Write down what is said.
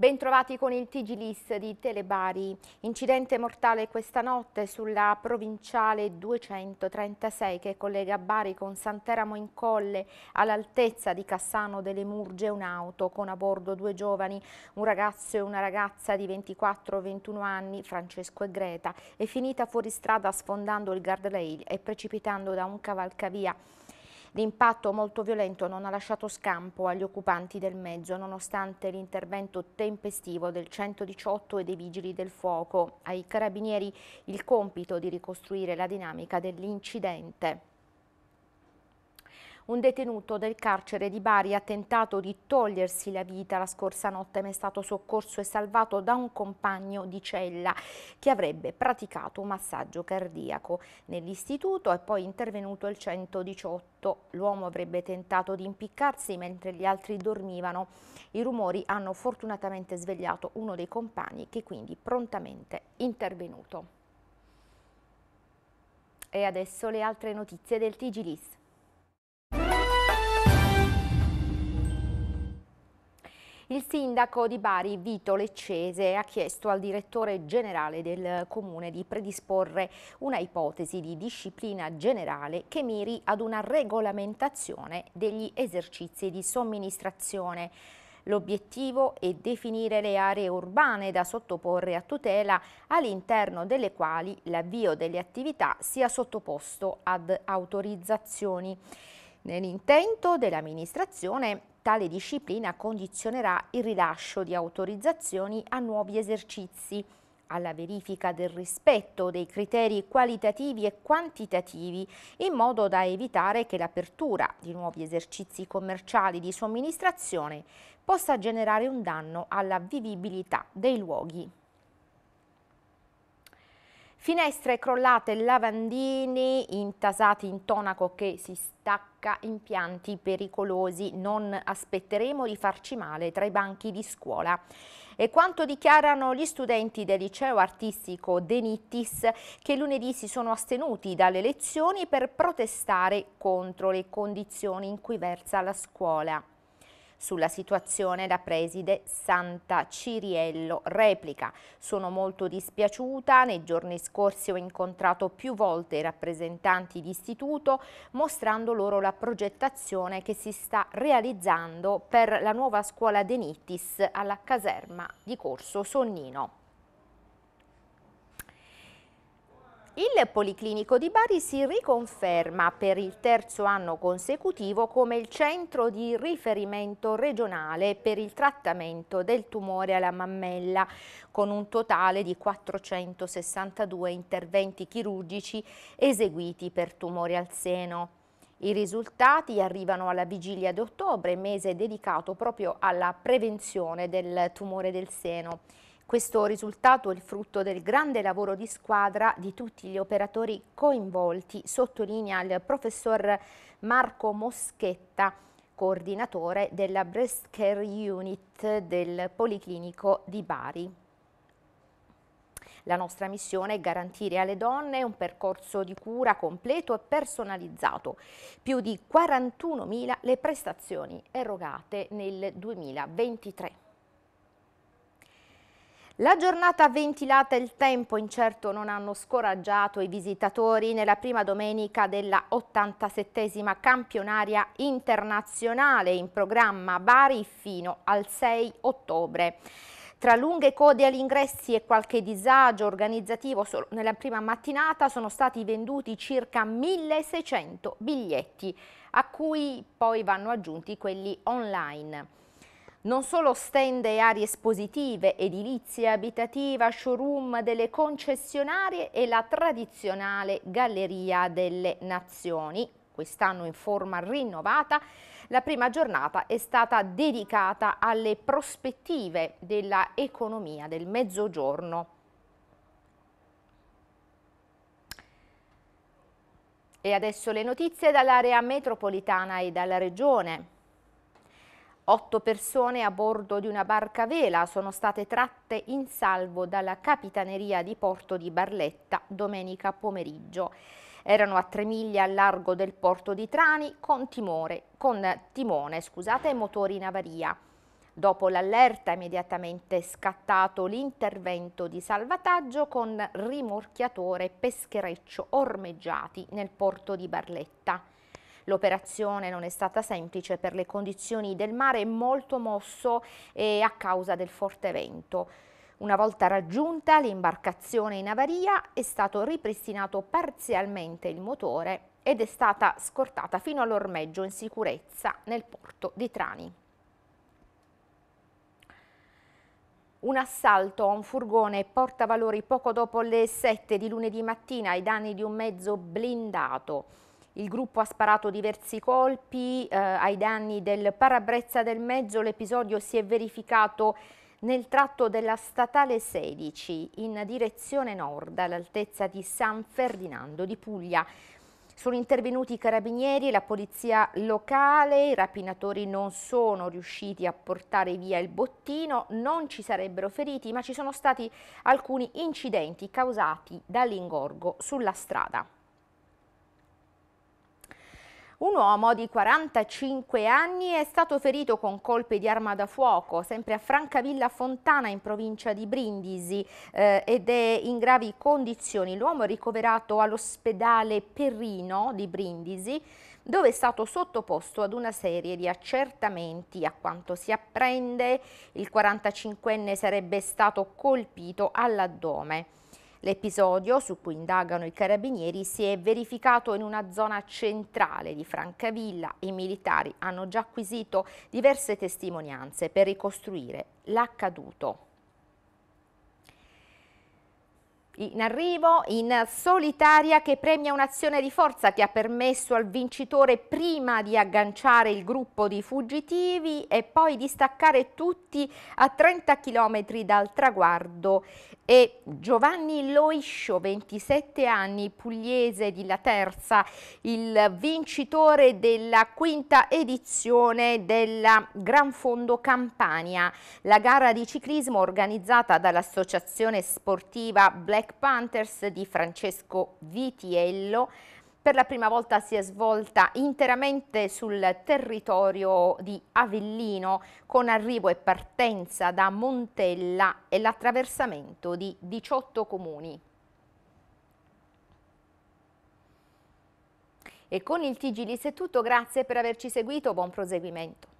Bentrovati con il Tigilis di Telebari. Incidente mortale questa notte sulla provinciale 236 che collega Bari con Santeramo in Colle all'altezza di Cassano delle Murge un'auto con a bordo due giovani, un ragazzo e una ragazza di 24-21 anni, Francesco e Greta, è finita fuori strada sfondando il guardrail e precipitando da un cavalcavia. L'impatto molto violento non ha lasciato scampo agli occupanti del mezzo, nonostante l'intervento tempestivo del 118 e dei vigili del fuoco. Ai carabinieri il compito di ricostruire la dinamica dell'incidente. Un detenuto del carcere di Bari ha tentato di togliersi la vita la scorsa notte ma è stato soccorso e salvato da un compagno di cella che avrebbe praticato un massaggio cardiaco. Nell'istituto è poi intervenuto il 118. L'uomo avrebbe tentato di impiccarsi mentre gli altri dormivano. I rumori hanno fortunatamente svegliato uno dei compagni che quindi prontamente intervenuto. E adesso le altre notizie del Tigilis. Il sindaco di Bari, Vito Leccese, ha chiesto al direttore generale del comune di predisporre una ipotesi di disciplina generale che miri ad una regolamentazione degli esercizi di somministrazione. L'obiettivo è definire le aree urbane da sottoporre a tutela all'interno delle quali l'avvio delle attività sia sottoposto ad autorizzazioni. Nell'intento dell'amministrazione tale disciplina condizionerà il rilascio di autorizzazioni a nuovi esercizi, alla verifica del rispetto dei criteri qualitativi e quantitativi in modo da evitare che l'apertura di nuovi esercizi commerciali di somministrazione possa generare un danno alla vivibilità dei luoghi. Finestre crollate, lavandini intasati in tonaco che si stacca, impianti pericolosi, non aspetteremo di farci male tra i banchi di scuola. E quanto dichiarano gli studenti del liceo artistico Denittis che lunedì si sono astenuti dalle lezioni per protestare contro le condizioni in cui versa la scuola. Sulla situazione la preside Santa Ciriello replica. Sono molto dispiaciuta, nei giorni scorsi ho incontrato più volte i rappresentanti di istituto mostrando loro la progettazione che si sta realizzando per la nuova scuola Denitis alla caserma di Corso Sonnino. Il Policlinico di Bari si riconferma per il terzo anno consecutivo come il centro di riferimento regionale per il trattamento del tumore alla mammella, con un totale di 462 interventi chirurgici eseguiti per tumore al seno. I risultati arrivano alla vigilia di ottobre, mese dedicato proprio alla prevenzione del tumore del seno. Questo risultato è il frutto del grande lavoro di squadra di tutti gli operatori coinvolti, sottolinea il professor Marco Moschetta, coordinatore della Breast Care Unit del Policlinico di Bari. La nostra missione è garantire alle donne un percorso di cura completo e personalizzato. Più di 41.000 le prestazioni erogate nel 2023. La giornata ventilata e il tempo incerto non hanno scoraggiato i visitatori nella prima domenica della 87esima campionaria internazionale in programma Bari fino al 6 ottobre. Tra lunghe code agli ingressi e qualche disagio organizzativo solo nella prima mattinata sono stati venduti circa 1600 biglietti, a cui poi vanno aggiunti quelli online non solo stand e aree espositive, edilizia abitativa, showroom delle concessionarie e la tradizionale Galleria delle Nazioni. Quest'anno in forma rinnovata, la prima giornata è stata dedicata alle prospettive della economia del Mezzogiorno. E adesso le notizie dall'area metropolitana e dalla regione. Otto persone a bordo di una barca vela sono state tratte in salvo dalla Capitaneria di Porto di Barletta domenica pomeriggio. Erano a tre miglia al largo del porto di Trani con, timore, con timone e motori in avaria. Dopo l'allerta è immediatamente scattato l'intervento di salvataggio con rimorchiatore peschereccio ormeggiati nel porto di Barletta. L'operazione non è stata semplice per le condizioni del mare molto mosso e eh, a causa del forte vento. Una volta raggiunta l'imbarcazione in avaria è stato ripristinato parzialmente il motore ed è stata scortata fino all'ormeggio in sicurezza nel porto di Trani. Un assalto a un furgone portavalori poco dopo le 7 di lunedì mattina ai danni di un mezzo blindato. Il gruppo ha sparato diversi colpi eh, ai danni del parabrezza del mezzo. L'episodio si è verificato nel tratto della statale 16 in direzione nord all'altezza di San Ferdinando di Puglia. Sono intervenuti i carabinieri e la polizia locale, i rapinatori non sono riusciti a portare via il bottino, non ci sarebbero feriti, ma ci sono stati alcuni incidenti causati dall'ingorgo sulla strada. Un uomo di 45 anni è stato ferito con colpi di arma da fuoco, sempre a Francavilla Fontana in provincia di Brindisi eh, ed è in gravi condizioni. L'uomo è ricoverato all'ospedale Perrino di Brindisi dove è stato sottoposto ad una serie di accertamenti. A quanto si apprende, il 45enne sarebbe stato colpito all'addome. L'episodio, su cui indagano i carabinieri, si è verificato in una zona centrale di Francavilla. I militari hanno già acquisito diverse testimonianze per ricostruire l'accaduto. in arrivo in solitaria che premia un'azione di forza che ha permesso al vincitore prima di agganciare il gruppo di fuggitivi e poi di staccare tutti a 30 km dal traguardo e Giovanni Loiscio, 27 anni, pugliese di La Terza, il vincitore della quinta edizione della Gran Fondo Campania, la gara di ciclismo organizzata dall'associazione sportiva Black Black Panthers di Francesco Vitiello per la prima volta si è svolta interamente sul territorio di Avellino con arrivo e partenza da Montella e l'attraversamento di 18 comuni. E con il TG tutto, grazie per averci seguito, buon proseguimento.